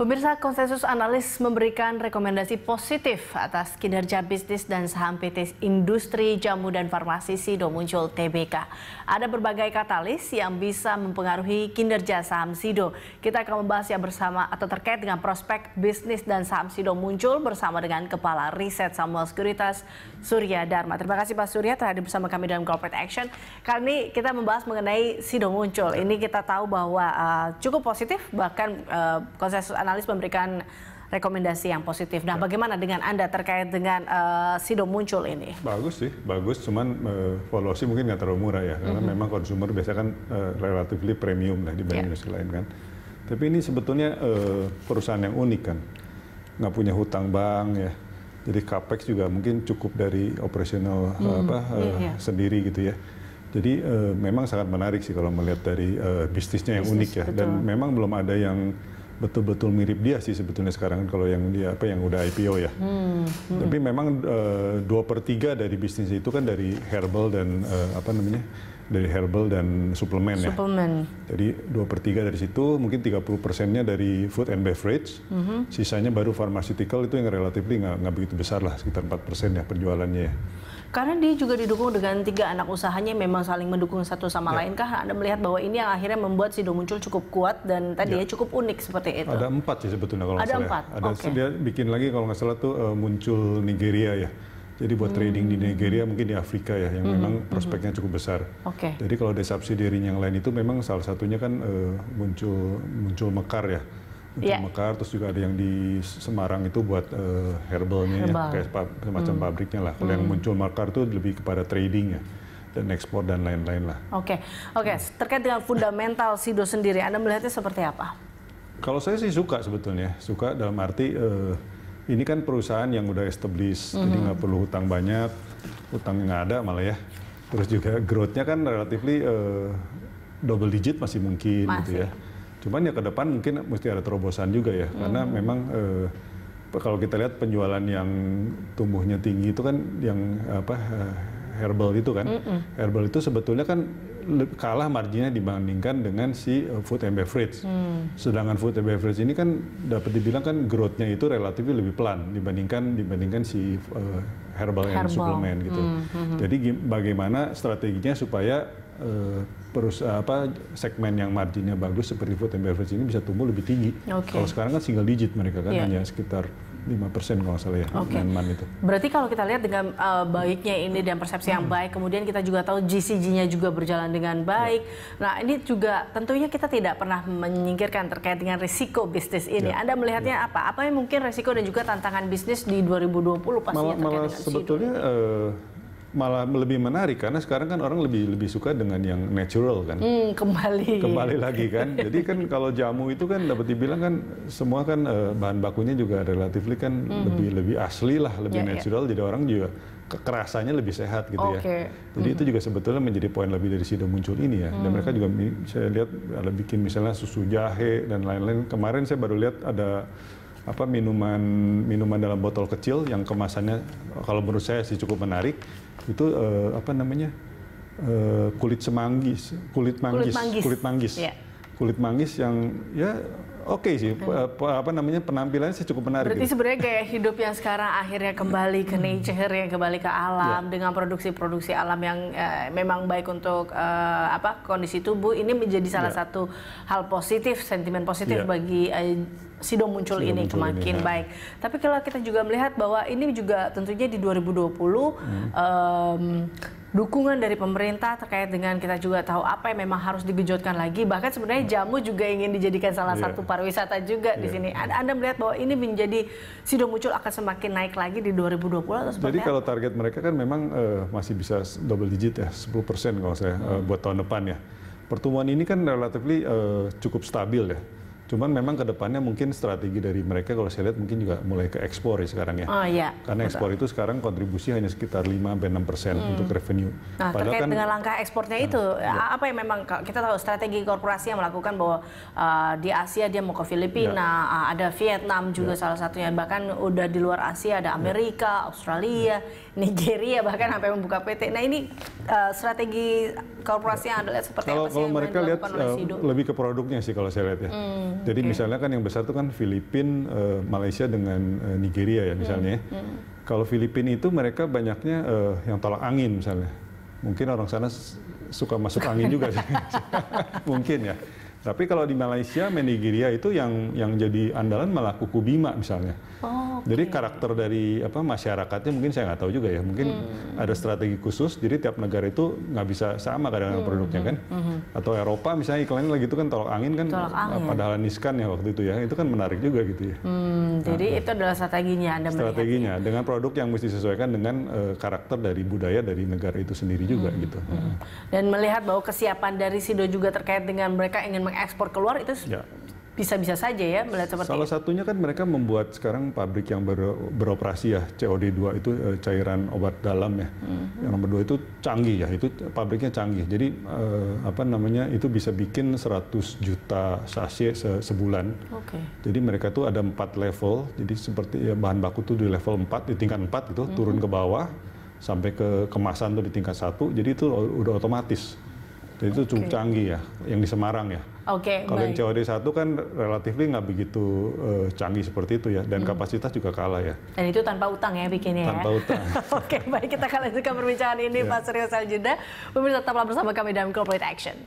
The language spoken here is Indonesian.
Pemirsa konsensus analis memberikan rekomendasi positif atas kinerja bisnis dan saham PT Industri Jamu dan Farmasi Sido Muncul TBK. Ada berbagai katalis yang bisa mempengaruhi kinerja saham Sido. Kita akan membahasnya bersama atau terkait dengan prospek bisnis dan saham Sido Muncul bersama dengan Kepala Riset Samuel Sekuritas Surya Dharma. Terima kasih Pak Surya telah hadir bersama kami dalam Corporate Action. Kali ini kita membahas mengenai Sido Muncul. Ini kita tahu bahwa uh, cukup positif bahkan uh, konsensus analis analis memberikan rekomendasi yang positif. Nah, ya. bagaimana dengan Anda terkait dengan uh, eh, Sido muncul ini? Bagus sih, bagus. Cuman uh, valuasi mungkin nggak terlalu murah ya, karena mm -hmm. memang konsumer biasanya kan uh, eh, relatif premium lah dibanding yeah. industri lain kan. Tapi ini sebetulnya uh, perusahaan yang unik kan, nggak punya hutang bank ya. Jadi capex juga mungkin cukup dari operasional mm -hmm. apa uh, yeah. Iya. sendiri gitu ya. Jadi uh, memang sangat menarik sih kalau melihat dari uh, bisnisnya yang Bisnis, unik ya. Betul. Dan memang belum ada yang betul-betul mirip dia sih sebetulnya sekarang kalau yang dia apa yang udah IPO ya. Hmm, hmm. Tapi memang eh, dua per tiga dari bisnis itu kan dari herbal dan e, apa namanya dari herbal dan suplemen, ya. suplemen. ya. Jadi dua per tiga dari situ mungkin 30 persennya dari food and beverage, -hmm. sisanya baru pharmaceutical itu yang relatif nggak begitu besar lah sekitar empat persen ya penjualannya ya. Karena dia juga didukung dengan tiga anak usahanya memang saling mendukung satu sama ya. lain kah? Anda melihat bahwa ini yang akhirnya membuat Sido muncul cukup kuat dan tadi ya. ya, cukup unik seperti itu. Ada empat sih sebetulnya kalau nggak salah. Ya. Empat. Ada empat. Okay. Dia bikin lagi kalau nggak salah tuh uh, muncul Nigeria ya. Jadi buat hmm. trading di Nigeria mungkin di Afrika ya yang hmm. memang hmm, hmm. prospeknya cukup besar. Okay. Jadi kalau ada subsidiary yang lain itu memang salah satunya kan uh, muncul muncul Mekar ya yeah. Mekar, terus juga ada yang di Semarang itu buat uh, herbalnya ya, Herbal. ya, kayak semacam hmm. pabriknya lah. Kalau hmm. yang muncul Mekar itu lebih kepada trading ya dan ekspor dan lain-lain lah. Oke, okay. oke. Okay. Hmm. Terkait dengan fundamental Sido sendiri, Anda melihatnya seperti apa? Kalau saya sih suka sebetulnya, suka dalam arti uh, ini kan perusahaan yang udah established, mm -hmm. jadi nggak perlu hutang banyak, hutang nggak ada malah ya. Terus juga growth-nya kan relatifly uh, eh, double digit masih mungkin masih. gitu ya Cuman ya ke depan mungkin mesti ada terobosan juga ya, hmm. karena memang eh, kalau kita lihat penjualan yang tumbuhnya tinggi itu kan yang apa eh, herbal itu kan, mm herbal itu sebetulnya kan kalah marginnya dibandingkan dengan si eh, food and beverage. Hmm. Sedangkan food and beverage ini kan dapat dibilang kan growth-nya itu relatif lebih pelan dibandingkan dibandingkan si herbal, eh, herbal and suplemen gitu. Hmm, hmm. Jadi bagaimana strateginya supaya Eh, perusahaan eh, apa segmen yang marginnya bagus seperti food and beverage ini bisa tumbuh lebih tinggi. Okay. Kalau sekarang kan single digit mereka kan yeah. hanya sekitar lima persen kalau salah ya okay. man itu. Berarti kalau kita lihat dengan uh, baiknya ini dan persepsi hmm. yang baik, kemudian kita juga tahu GCG-nya juga berjalan dengan ya. baik. Yeah. Nah ini juga tentunya kita tidak pernah menyingkirkan terkait dengan risiko bisnis ini. Yeah. Anda melihatnya yeah. apa? Apa yang mungkin risiko dan juga tantangan bisnis di 2020 pastinya malah, terkait dengan sebetulnya malah lebih menarik karena sekarang kan orang lebih lebih suka dengan yang natural kan hmm, kembali kembali lagi kan jadi kan kalau jamu itu kan dapat dibilang kan semua kan eh, bahan bakunya juga relatif kan hmm. lebih lebih asli lah lebih yeah, ya. natural yeah. jadi orang juga kerasanya lebih sehat gitu okay. ya jadi hmm. itu juga sebetulnya menjadi poin lebih dari sido muncul ini ya hmm. dan mereka juga saya lihat ada bikin misalnya susu jahe dan lain-lain kemarin saya baru lihat ada apa minuman minuman dalam botol kecil yang kemasannya kalau menurut saya sih cukup menarik itu uh, apa namanya uh, kulit semanggis kulit manggis kulit manggis, kulit manggis. Yeah kulit manggis yang ya oke okay sih hmm. apa namanya penampilannya sih cukup menarik. Berarti gitu. sebenarnya kayak hidup yang sekarang akhirnya kembali ke hmm. nature yang kembali ke alam yeah. dengan produksi-produksi alam yang eh, memang baik untuk eh, apa kondisi tubuh ini menjadi salah yeah. satu hal positif sentimen positif yeah. bagi eh, Sido muncul Sido ini muncul semakin ini, ya. baik. Tapi kalau kita juga melihat bahwa ini juga tentunya di 2020 hmm. um, dukungan dari pemerintah terkait dengan kita juga tahu apa yang memang harus digejotkan lagi bahkan sebenarnya hmm. jamu juga ingin dijadikan salah yeah. satu pariwisata juga yeah. di iya. sini. Anda, melihat bahwa ini menjadi sido muncul akan semakin naik lagi di 2020 atau Jadi kalau target mereka kan memang uh, masih bisa double digit ya 10% persen kalau saya uh, buat tahun depan ya. Pertumbuhan ini kan relatif uh, eh, cukup stabil ya Cuman memang kedepannya mungkin strategi dari mereka kalau saya lihat mungkin juga mulai ke ekspor ya sekarang ya. Oh iya. Karena ekspor itu sekarang kontribusi hanya sekitar 5-6 persen hmm. untuk revenue. Nah Padahal terkait kan, dengan langkah ekspornya nah, ya. itu, ya. apa yang memang kita tahu strategi korporasi yang melakukan bahwa uh, di Asia dia mau ke Filipina, ya. ada Vietnam juga ya. salah satunya, bahkan udah di luar Asia ada ya. Amerika, ya. Australia, Nigeria bahkan sampai membuka PT. Nah ini uh, strategi korporasi yang ada lihat seperti kalau, apa sih? Kalau mereka lihat uh, lebih ke produknya sih kalau saya lihat ya. Hmm jadi okay. misalnya kan yang besar itu kan Filipina, uh, eh, Malaysia dengan uh, Nigeria ya misalnya. Ya. Hmm. Hmm. Kalau Filipina itu mereka banyaknya uh, yang tolak angin misalnya. Mungkin orang sana suka masuk angin juga. Mungkin ya. Tapi kalau di Malaysia Menigiria itu yang yang jadi andalan malah kuku bima misalnya. Oh, okay. Jadi karakter dari apa masyarakatnya mungkin saya nggak tahu juga ya. Mungkin hmm. ada strategi khusus. Jadi tiap negara itu nggak bisa sama kadang-kadang hmm. produknya kan. Hmm, hmm. Atau Eropa misalnya iklannya lagi itu kan tolak angin kan. Tolak angin. Padahal niskan ya waktu itu ya. Itu kan menarik juga gitu ya. Hmm, jadi nah, itu adalah strateginya Anda Strateginya dengan produk yang mesti disesuaikan dengan uh, karakter dari budaya dari negara itu sendiri juga hmm. gitu. Hmm. Dan melihat bahwa kesiapan dari Sido juga terkait dengan mereka ingin mengekspor keluar itu ya. bisa-bisa saja ya melihat seperti Salah satunya kan mereka membuat sekarang pabrik yang ber, beroperasi ya COD2 itu e, cairan obat dalam ya. Mm-hmm. Yang nomor dua itu canggih ya, itu pabriknya canggih. Jadi e, apa namanya itu bisa bikin 100 juta sachet se, sebulan. Okay. Jadi mereka tuh ada empat level. Jadi seperti ya, bahan baku tuh di level 4, di tingkat 4 itu mm-hmm. turun mhm. ke bawah sampai ke kemasan tuh di tingkat satu, jadi itu udah otomatis. Jadi itu cukup canggih ya, yang di Semarang ya. Oke. Okay, Kalau yang COD 1 kan relatif nggak begitu uh, canggih seperti itu ya, dan hmm. kapasitas juga kalah ya. Dan itu tanpa utang ya bikinnya tanpa ya. Tanpa utang. Oke, okay, baik kita akan lanjutkan perbincangan ini yeah. Pak Surya Saljeda. Pemirsa tetaplah bersama kami dalam Corporate Action.